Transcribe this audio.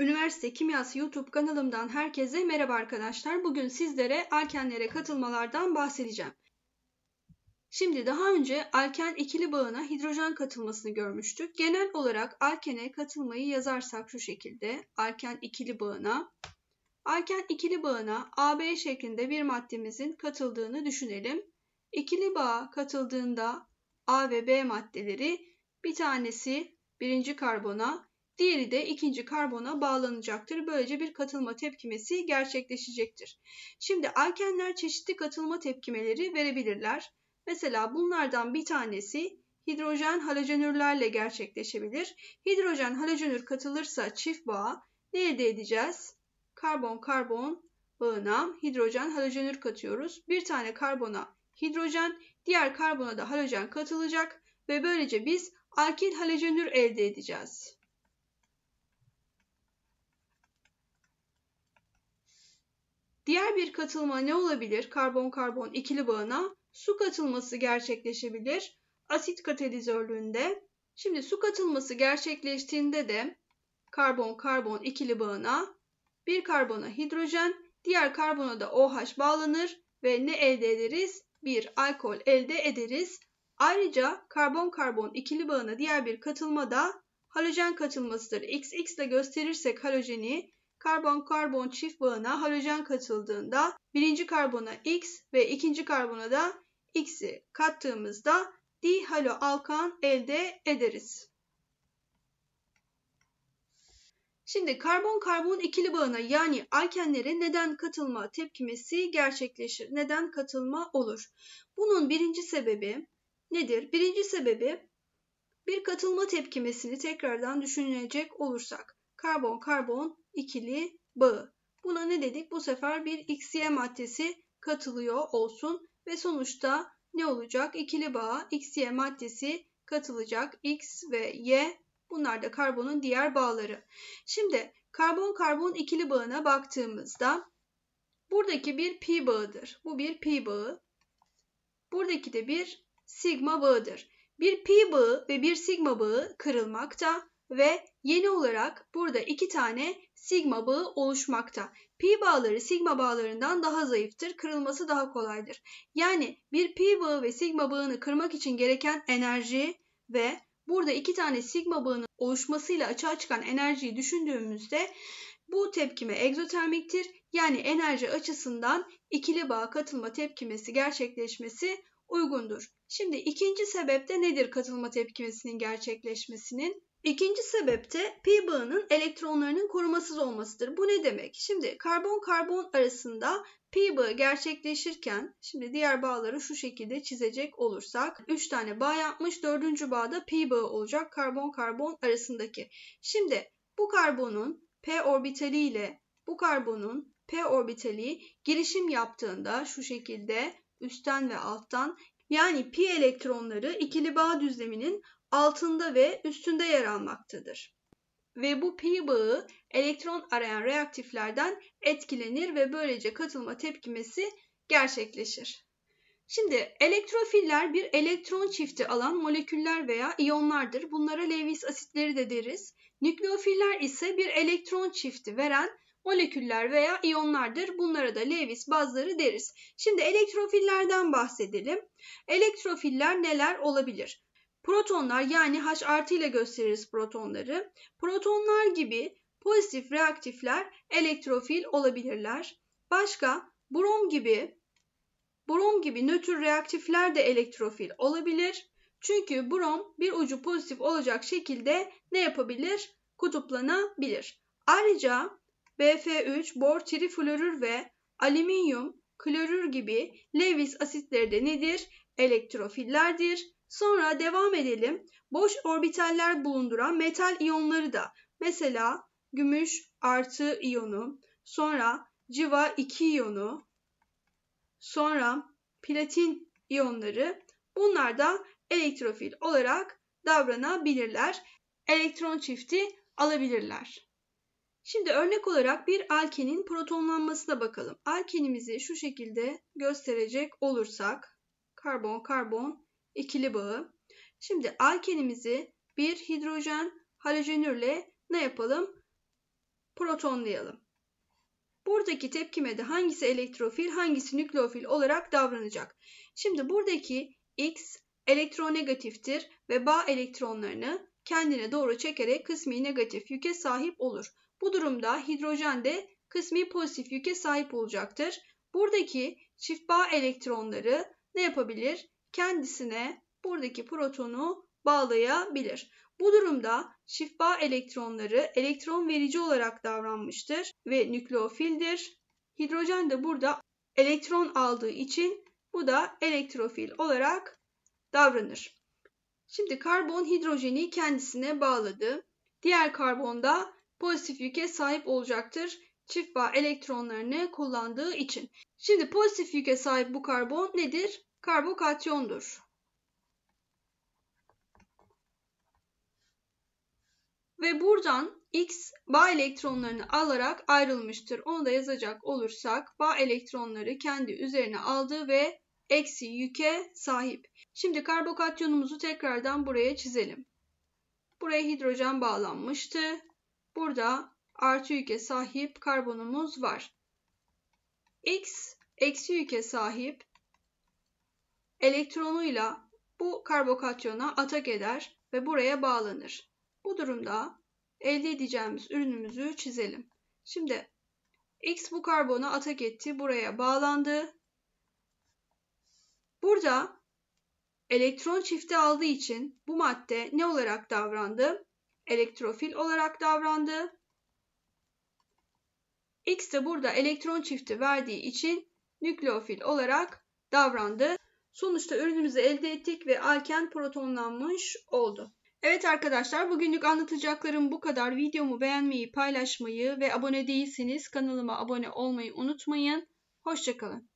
Üniversite Kimyası YouTube kanalımdan herkese merhaba arkadaşlar. Bugün sizlere alkenlere katılmalardan bahsedeceğim. Şimdi daha önce alken ikili bağına hidrojen katılmasını görmüştük. Genel olarak alkene katılmayı yazarsak şu şekilde. Alken ikili bağına Alken ikili bağına AB şeklinde bir maddemizin katıldığını düşünelim. İkili bağa katıldığında A ve B maddeleri bir tanesi birinci karbona, Diğeri de ikinci karbona bağlanacaktır. Böylece bir katılma tepkimesi gerçekleşecektir. Şimdi alkenler çeşitli katılma tepkimeleri verebilirler. Mesela bunlardan bir tanesi hidrojen halojenürlerle gerçekleşebilir. Hidrojen halojenür katılırsa çift bağ ne elde edeceğiz? Karbon karbon bağına hidrojen halojenür katıyoruz. Bir tane karbona hidrojen, diğer karbona da halojen katılacak ve böylece biz alkil halojenür elde edeceğiz. Diğer bir katılma ne olabilir? Karbon-karbon ikili bağına su katılması gerçekleşebilir asit katalizörlüğünde. Şimdi su katılması gerçekleştiğinde de karbon-karbon ikili bağına bir karbona hidrojen, diğer karbona da OH bağlanır ve ne elde ederiz? Bir alkol elde ederiz. Ayrıca karbon-karbon ikili bağına diğer bir katılma da halojen katılmasıdır. XX ile gösterirsek halojeni, Karbon-karbon çift bağına halojen katıldığında birinci karbona X ve ikinci karbona da X'i kattığımızda dihaloalkan elde ederiz. Şimdi karbon-karbon ikili bağına yani alkenlere neden katılma tepkimesi gerçekleşir? Neden katılma olur? Bunun birinci sebebi nedir? Birinci sebebi bir katılma tepkimesini tekrardan düşünecek olursak karbon karbon ikili bağı. Buna ne dedik? Bu sefer bir XY maddesi katılıyor olsun ve sonuçta ne olacak? İkili bağa XY maddesi katılacak. X ve Y bunlar da karbonun diğer bağları. Şimdi karbon karbon ikili bağına baktığımızda buradaki bir pi bağıdır. Bu bir pi bağı. Buradaki de bir sigma bağıdır. Bir pi bağı ve bir sigma bağı kırılmakta ve yeni olarak burada iki tane sigma bağı oluşmakta. Pi bağları sigma bağlarından daha zayıftır, kırılması daha kolaydır. Yani bir pi bağı ve sigma bağını kırmak için gereken enerji ve burada iki tane sigma bağının oluşmasıyla açığa çıkan enerjiyi düşündüğümüzde bu tepkime egzotermiktir. Yani enerji açısından ikili bağ katılma tepkimesi gerçekleşmesi uygundur. Şimdi ikinci sebep de nedir katılma tepkimesinin gerçekleşmesinin? İkinci sebep de pi bağının elektronlarının korumasız olmasıdır. Bu ne demek? Şimdi karbon-karbon arasında pi bağı gerçekleşirken şimdi diğer bağları şu şekilde çizecek olursak 3 tane bağ yapmış. Dördüncü bağda pi bağı olacak karbon-karbon arasındaki. Şimdi bu karbonun p orbitali ile bu karbonun p orbitali girişim yaptığında şu şekilde üstten ve alttan yani pi elektronları ikili bağ düzleminin altında ve üstünde yer almaktadır. Ve bu pi bağı elektron arayan reaktiflerden etkilenir ve böylece katılma tepkimesi gerçekleşir. Şimdi elektrofiller bir elektron çifti alan moleküller veya iyonlardır. Bunlara Lewis asitleri de deriz. Nükleofiller ise bir elektron çifti veren moleküller veya iyonlardır. Bunlara da Lewis bazları deriz. Şimdi elektrofillerden bahsedelim. Elektrofiller neler olabilir? Protonlar yani H artı ile gösteririz protonları. Protonlar gibi pozitif reaktifler elektrofil olabilirler. Başka brom gibi brom gibi nötr reaktifler de elektrofil olabilir. Çünkü brom bir ucu pozitif olacak şekilde ne yapabilir? Kutuplanabilir. Ayrıca BF3, bor trifluorür ve alüminyum klorür gibi Lewis asitleri de nedir? Elektrofillerdir. Sonra devam edelim. Boş orbitaller bulunduran metal iyonları da mesela gümüş artı iyonu, sonra civa 2 iyonu, sonra platin iyonları bunlar da elektrofil olarak davranabilirler. Elektron çifti alabilirler. Şimdi örnek olarak bir alkenin protonlanmasına bakalım. Alkenimizi şu şekilde gösterecek olursak karbon karbon ikili bağı. Şimdi alkenimizi bir hidrojen halojenürle ne yapalım? Protonlayalım. Buradaki tepkimede hangisi elektrofil, hangisi nükleofil olarak davranacak? Şimdi buradaki X elektronegatiftir ve bağ elektronlarını kendine doğru çekerek kısmi negatif yüke sahip olur. Bu durumda hidrojen de kısmi pozitif yüke sahip olacaktır. Buradaki çift bağ elektronları ne yapabilir? kendisine buradaki protonu bağlayabilir. Bu durumda şifa elektronları elektron verici olarak davranmıştır ve nükleofildir. Hidrojen de burada elektron aldığı için bu da elektrofil olarak davranır. Şimdi karbon hidrojeni kendisine bağladı. Diğer karbon da pozitif yüke sahip olacaktır çift bağ elektronlarını kullandığı için. Şimdi pozitif yüke sahip bu karbon nedir? karbokatyondur. Ve buradan X bağ elektronlarını alarak ayrılmıştır. Onu da yazacak olursak bağ elektronları kendi üzerine aldı ve eksi yüke sahip. Şimdi karbokatyonumuzu tekrardan buraya çizelim. Buraya hidrojen bağlanmıştı. Burada artı yüke sahip karbonumuz var. X eksi yüke sahip elektronuyla bu karbokatyona atak eder ve buraya bağlanır. Bu durumda elde edeceğimiz ürünümüzü çizelim. Şimdi X bu karbona atak etti, buraya bağlandı. Burada elektron çifti aldığı için bu madde ne olarak davrandı? Elektrofil olarak davrandı. X de burada elektron çifti verdiği için nükleofil olarak davrandı. Sonuçta ürünümüzü elde ettik ve alken protonlanmış oldu. Evet arkadaşlar bugünlük anlatacaklarım bu kadar. Videomu beğenmeyi, paylaşmayı ve abone değilseniz kanalıma abone olmayı unutmayın. Hoşçakalın.